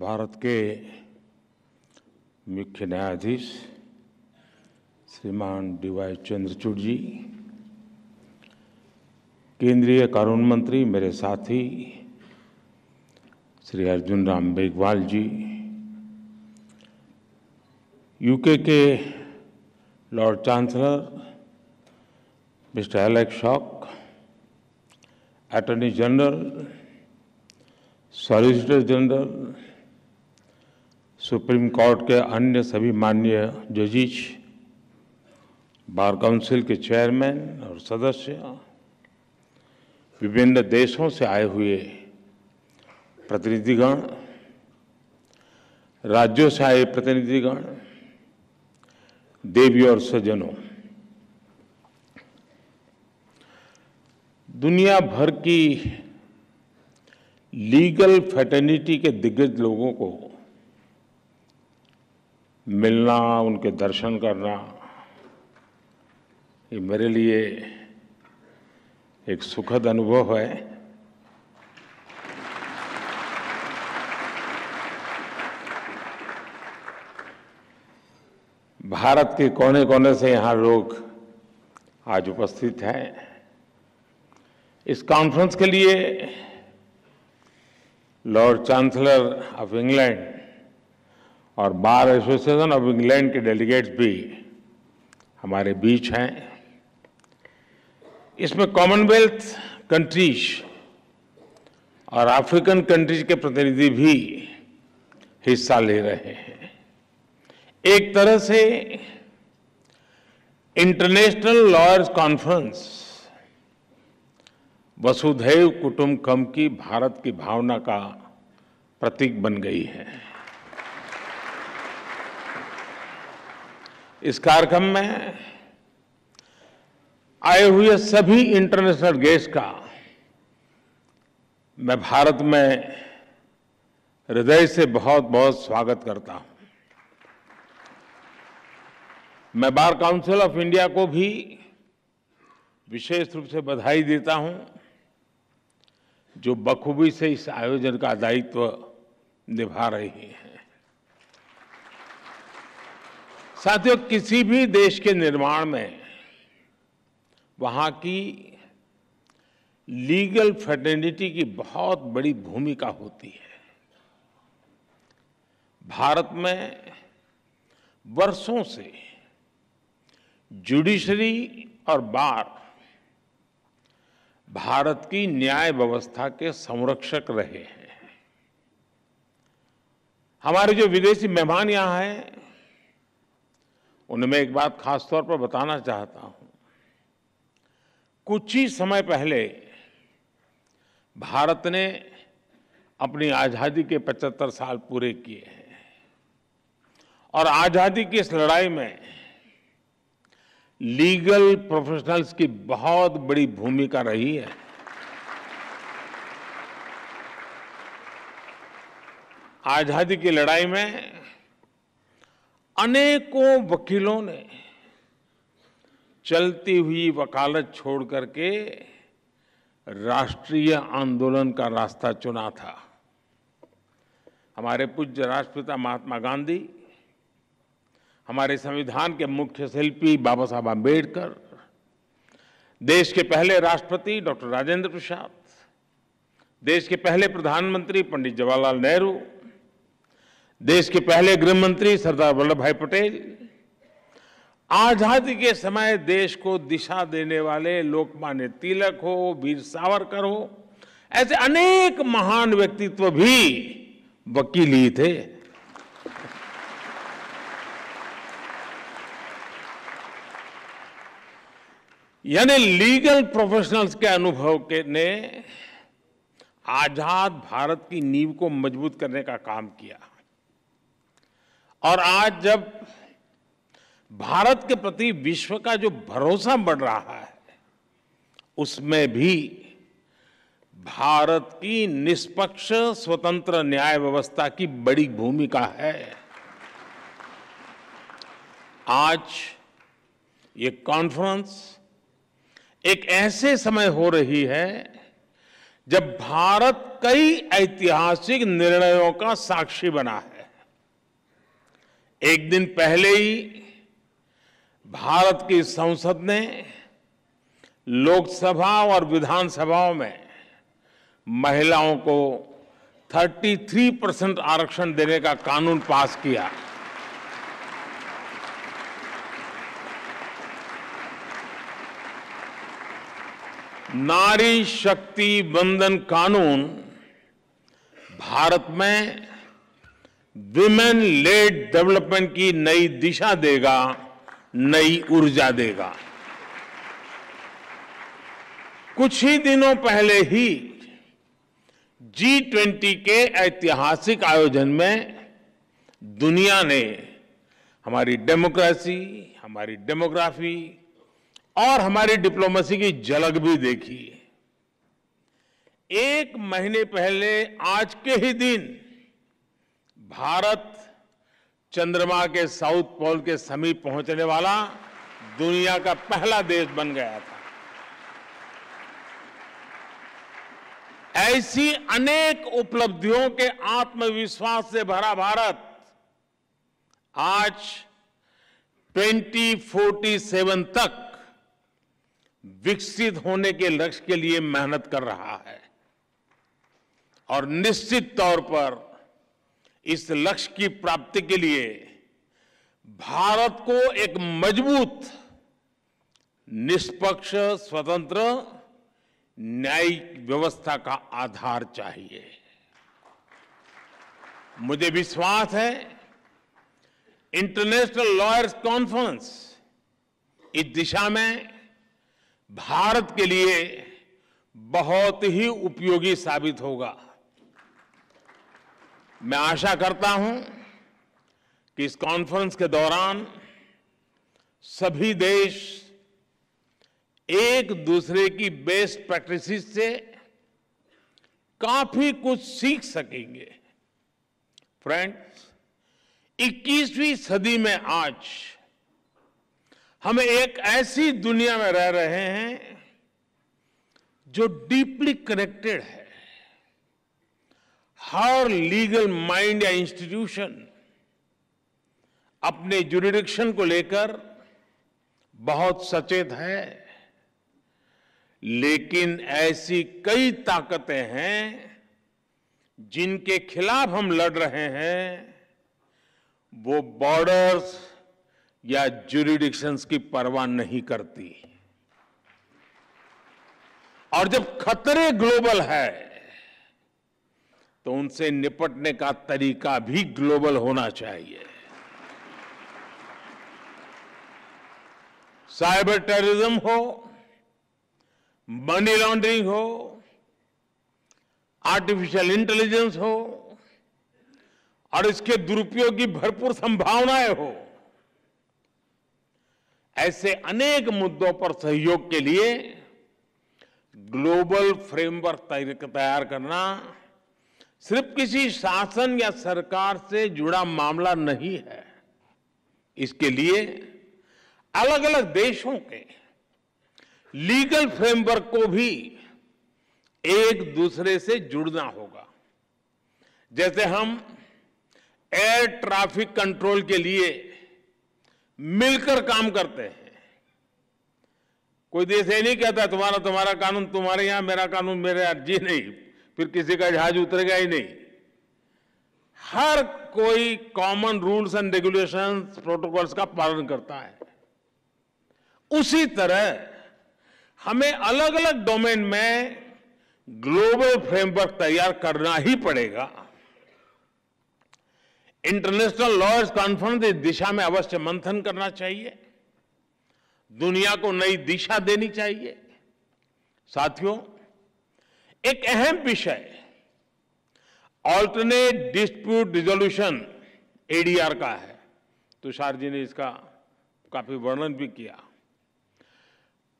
भारत के मुख्य न्यायाधीश श्रीमान डी वाई चंद्रचूड़ जी केंद्रीय कानून मंत्री मेरे साथी श्री अर्जुन राम मेघवाल जी यूके के lord chancellor mister Alex Chalk attorney general solicitor general supreme court के अन्य सभी माननीय जजिज बार काउंसिल के चेयरमैन और सदस्य विभिन्न देशों से आए हुए प्रतिनिधिगण राज्यों से आए प्रतिनिधिगण देवी और सज्जनों दुनिया भर की लीगल फैटर्निटी के दिग्गज लोगों को मिलना उनके दर्शन करना ये मेरे लिए एक सुखद अनुभव है भारत के कोने कोने से यहाँ लोग आज उपस्थित हैं इस कॉन्फ्रेंस के लिए लॉर्ड चांसलर ऑफ इंग्लैंड और बार एसोसिएशन ऑफ इंग्लैंड के डेलीगेट्स भी हमारे बीच हैं इसमें कॉमनवेल्थ कंट्रीज और अफ्रीकन कंट्रीज के प्रतिनिधि भी हिस्सा ले रहे हैं एक तरह से इंटरनेशनल लॉयर्स कॉन्फ्रेंस वसुधैव कुटुंबकम की भारत की भावना का प्रतीक बन गई है इस कार्यक्रम में आए हुए सभी इंटरनेशनल गेस्ट का मैं भारत में हृदय से बहुत बहुत स्वागत करता हूं मैं बार काउंसिल ऑफ इंडिया को भी विशेष रूप से बधाई देता हूं जो बखूबी से इस आयोजन का दायित्व निभा रही है साथियों किसी भी देश के निर्माण में वहां की लीगल फेटर्निटी की बहुत बड़ी भूमिका होती है भारत में वर्षों से जुडिशरी और बार भारत की न्याय व्यवस्था के संरक्षक रहे हैं हमारे जो विदेशी मेहमान यहां हैं उन्हें मैं एक बात खास तौर पर बताना चाहता हूं कुछ ही समय पहले भारत ने अपनी आज़ादी के 75 साल पूरे किए हैं और आज़ादी की इस लड़ाई में लीगल प्रोफेशनल्स की बहुत बड़ी भूमिका रही है आज़ादी की लड़ाई में अनेकों वकीलों ने चलती हुई वकालत छोड़ करके राष्ट्रीय आंदोलन का रास्ता चुना था हमारे पूज्य राष्ट्रपिता महात्मा गांधी हमारे संविधान के मुख्य शिल्पी बाबा साहब आम्बेडकर देश के पहले राष्ट्रपति डॉक्टर राजेंद्र प्रसाद देश के पहले प्रधानमंत्री पंडित जवाहरलाल नेहरू देश के पहले गृहमंत्री सरदार वल्लभ भाई पटेल आजादी के समय देश को दिशा देने वाले लोकमान्य तिलक हो वीर सावरकर हो ऐसे अनेक महान व्यक्तित्व भी वकील ही थे यानी लीगल प्रोफेशनल्स के अनुभव के ने आजाद भारत की नींव को मजबूत करने का काम किया और आज जब भारत के प्रति विश्व का जो भरोसा बढ़ रहा है उसमें भी भारत की निष्पक्ष स्वतंत्र न्याय व्यवस्था की बड़ी भूमिका है आज ये कॉन्फ्रेंस एक ऐसे समय हो रही है जब भारत कई ऐतिहासिक निर्णयों का साक्षी बना है एक दिन पहले ही भारत की संसद ने लोकसभा और विधानसभाओं में महिलाओं को 33 परसेंट आरक्षण देने का कानून पास किया नारी शक्ति बंधन कानून भारत में विमेन लेड डेवलपमेंट की नई दिशा देगा नई ऊर्जा देगा कुछ ही दिनों पहले ही जी ट्वेंटी के ऐतिहासिक आयोजन में दुनिया ने हमारी डेमोक्रेसी हमारी डेमोग्राफी और हमारी डिप्लोमेसी की झलक भी देखी एक महीने पहले आज के ही दिन भारत चंद्रमा के साउथ पोल के समीप पहुंचने वाला दुनिया का पहला देश बन गया था ऐसी अनेक उपलब्धियों के आत्मविश्वास से भरा भारत आज 2047 तक विकसित होने के लक्ष्य के लिए मेहनत कर रहा है और निश्चित तौर पर इस लक्ष्य की प्राप्ति के लिए भारत को एक मजबूत निष्पक्ष स्वतंत्र न्यायिक व्यवस्था का आधार चाहिए मुझे विश्वास है इंटरनेशनल लॉयर्स कॉन्फ्रेंस इस दिशा में भारत के लिए बहुत ही उपयोगी साबित होगा मैं आशा करता हूं कि इस कॉन्फ्रेंस के दौरान सभी देश एक दूसरे की बेस्ट प्रैक्टिसेस से काफी कुछ सीख सकेंगे फ्रेंड्स 21वीं सदी में आज हम एक ऐसी दुनिया में रह रहे हैं जो डीपली कनेक्टेड है हर लीगल माइंड या इंस्टीट्यूशन अपने जुरिडिक्शन को लेकर बहुत सचेत है लेकिन ऐसी कई ताकतें हैं जिनके खिलाफ हम लड़ रहे हैं वो बॉर्डर्स या जुरिडिक्शंस की परवाह नहीं करती और जब खतरे ग्लोबल है तो उनसे निपटने का तरीका भी ग्लोबल होना चाहिए साइबर टेररिज्म हो मनी लॉन्ड्रिंग हो आर्टिफिशियल इंटेलिजेंस हो और इसके दुरुपयोग की भरपूर संभावनाएं हो ऐसे अनेक मुद्दों पर सहयोग के लिए ग्लोबल फ्रेमवर्क तैयार करना सिर्फ किसी शासन या सरकार से जुड़ा मामला नहीं है इसके लिए अलग अलग देशों के लीगल फ्रेमवर्क को भी एक दूसरे से जुड़ना होगा जैसे हम एयर ट्रैफिक कंट्रोल के लिए मिलकर काम करते हैं कोई देश ये नहीं कहता तुम्हारा तुम्हारा कानून तुम्हारे यहां मेरा कानून मेरे यहां जी नहीं फिर किसी का जहाज उतरेगा ही नहीं हर कोई common rules and regulation protocols का पालन करता है उसी तरह हमें अलग अलग डोमेन में ग्लोबल फ्रेमवर्क तैयार करना ही पड़ेगा इंटरनेशनल लॉयर्स कॉन्फ्रेंस इस दिशा में अवश्य मंथन करना चाहिए दुनिया को नई दिशा देनी चाहिए साथियों एक अहम विषय ऑल्टरनेट डिस्प्यूट रिजोल्यूशन एडीआर का है तुषार जी ने इसका काफी वर्णन भी किया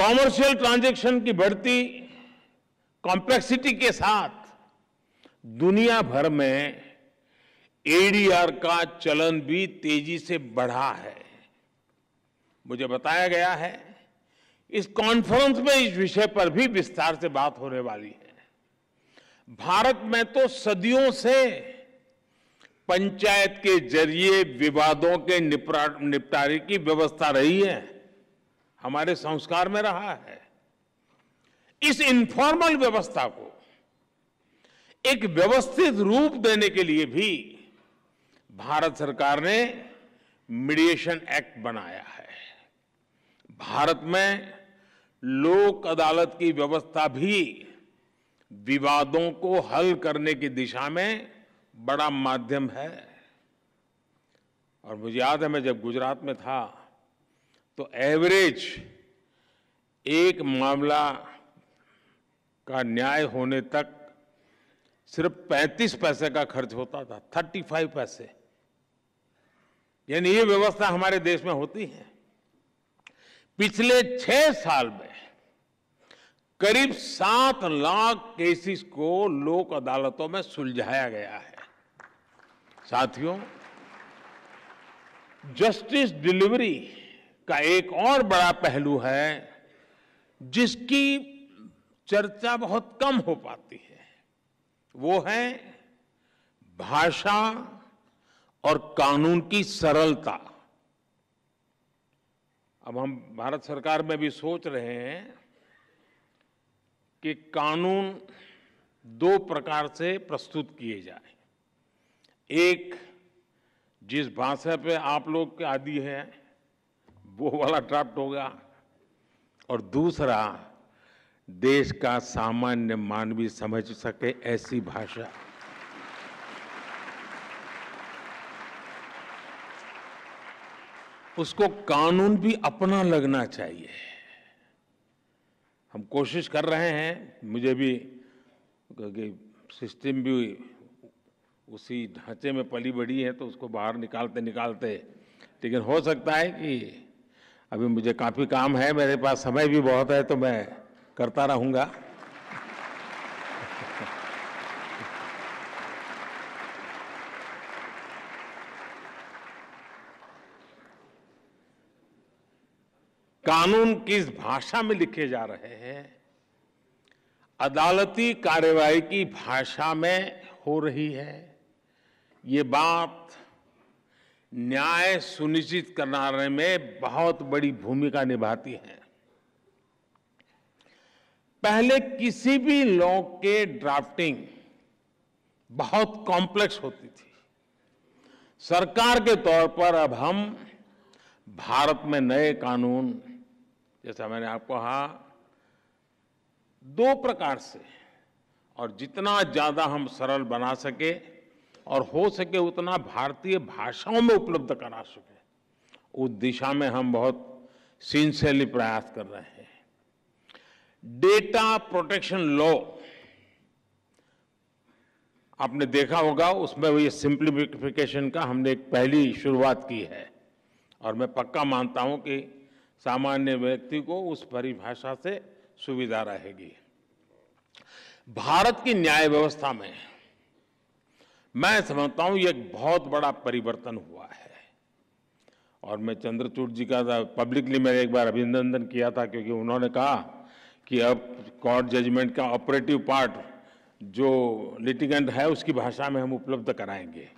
कॉमर्शियल ट्रांजैक्शन की बढ़ती कॉम्प्लेक्सिटी के साथ दुनिया भर में एडीआर का चलन भी तेजी से बढ़ा है मुझे बताया गया है इस कॉन्फ्रेंस में इस विषय पर भी विस्तार से बात होने वाली है भारत में तो सदियों से पंचायत के जरिए विवादों के निपटारे की व्यवस्था रही है हमारे संस्कार में रहा है इस इनफॉर्मल व्यवस्था को एक व्यवस्थित रूप देने के लिए भी भारत सरकार ने मीडिएशन एक्ट बनाया है भारत में लोक अदालत की व्यवस्था भी विवादों को हल करने की दिशा में बड़ा माध्यम है और मुझे याद है मैं जब गुजरात में था तो एवरेज एक मामला का न्याय होने तक सिर्फ 35 पैसे का खर्च होता था 35 पैसे यानी ये व्यवस्था हमारे देश में होती है पिछले छह साल में करीब सात लाख केसेस को लोक अदालतों में सुलझाया गया है साथियों जस्टिस डिलीवरी का एक और बड़ा पहलू है जिसकी चर्चा बहुत कम हो पाती है वो है भाषा और कानून की सरलता अब हम भारत सरकार में भी सोच रहे हैं कि कानून दो प्रकार से प्रस्तुत किए जाए एक जिस भाषा पे आप लोग के आदि हैं वो वाला ड्राफ्ट होगा और दूसरा देश का सामान्य मानवी समझ सके ऐसी भाषा उसको कानून भी अपना लगना चाहिए हम कोशिश कर रहे हैं मुझे भी क्योंकि सिस्टम भी उसी ढांचे में पली बढ़ी है तो उसको बाहर निकालते निकालते लेकिन हो सकता है कि अभी मुझे काफ़ी काम है मेरे पास समय भी बहुत है तो मैं करता रहूँगा कानून किस भाषा में लिखे जा रहे हैं अदालती कार्रवाई की भाषा में हो रही है ये बात न्याय सुनिश्चित कराने में बहुत बड़ी भूमिका निभाती है पहले किसी भी लॉ के ड्राफ्टिंग बहुत कॉम्प्लेक्स होती थी सरकार के तौर पर अब हम भारत में नए कानून जैसा मैंने आपको कहा दो प्रकार से और जितना ज़्यादा हम सरल बना सके और हो सके उतना भारतीय भाषाओं में उपलब्ध करा सके उस दिशा में हम बहुत सिंसियरली प्रयास कर रहे हैं डेटा प्रोटेक्शन लॉ आपने देखा होगा उसमें ये सिंप्लीफिकेशन का हमने एक पहली शुरुआत की है और मैं पक्का मानता हूं कि सामान्य व्यक्ति को उस परिभाषा से सुविधा रहेगी भारत की न्याय व्यवस्था में मैं समझता हूं एक बहुत बड़ा परिवर्तन हुआ है और मैं चंद्रचूड़ जी का पब्लिकली मैंने एक बार अभिनंदन किया था क्योंकि उन्होंने कहा कि अब कोर्ट जजमेंट का ऑपरेटिव पार्ट जो लिटिगेंट है उसकी भाषा में हम उपलब्ध कराएंगे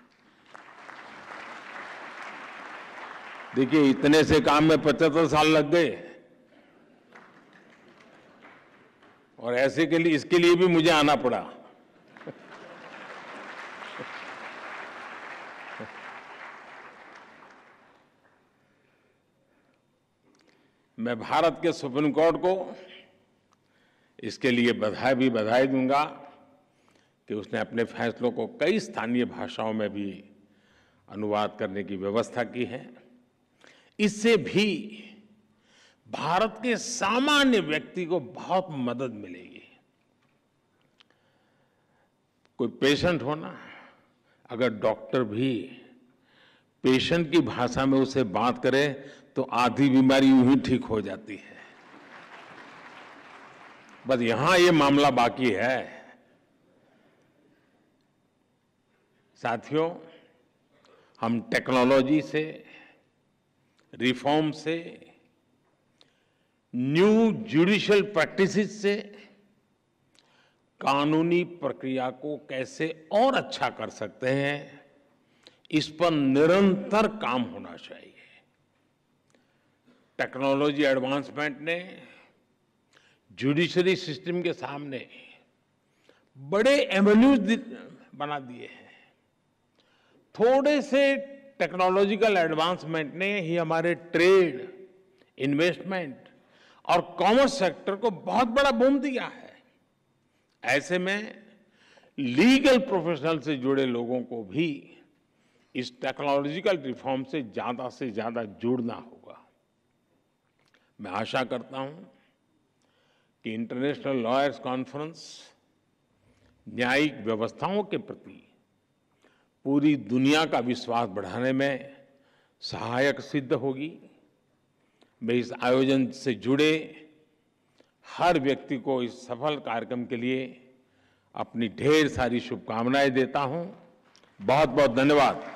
देखिए इतने से काम में पचहत्तर साल लग गए और ऐसे के लिए इसके लिए भी मुझे आना पड़ा मैं भारत के सुप्रीम कोर्ट को इसके लिए बधाई भी बधाई दूंगा कि उसने अपने फैसलों को कई स्थानीय भाषाओं में भी अनुवाद करने की व्यवस्था की है इससे भी भारत के सामान्य व्यक्ति को बहुत मदद मिलेगी कोई पेशेंट होना अगर डॉक्टर भी पेशेंट की भाषा में उसे बात करे तो आधी बीमारी यूं ही ठीक हो जाती है बस यहां ये मामला बाकी है साथियों हम टेक्नोलॉजी से रिफॉर्म से न्यू जुडिशियल प्रैक्टिसेस से कानूनी प्रक्रिया को कैसे और अच्छा कर सकते हैं इस पर निरंतर काम होना चाहिए टेक्नोलॉजी एडवांसमेंट ने जुडिशरी सिस्टम के सामने बड़े एवेन्यूज बना दिए हैं थोड़े से टेक्नोलॉजिकल एडवांसमेंट ने ही हमारे ट्रेड इन्वेस्टमेंट और कॉमर्स सेक्टर को बहुत बड़ा बूम दिया है ऐसे में लीगल प्रोफेशनल से जुड़े लोगों को भी इस टेक्नोलॉजिकल रिफॉर्म से ज़्यादा से ज़्यादा जुड़ना होगा मैं आशा करता हूं कि इंटरनेशनल लॉयर्स कॉन्फ्रेंस न्यायिक व्यवस्थाओं के प्रति पूरी दुनिया का विश्वास बढ़ाने में सहायक सिद्ध होगी मैं इस आयोजन से जुड़े हर व्यक्ति को इस सफल कार्यक्रम के लिए अपनी ढेर सारी शुभकामनाएं देता हूं बहुत बहुत धन्यवाद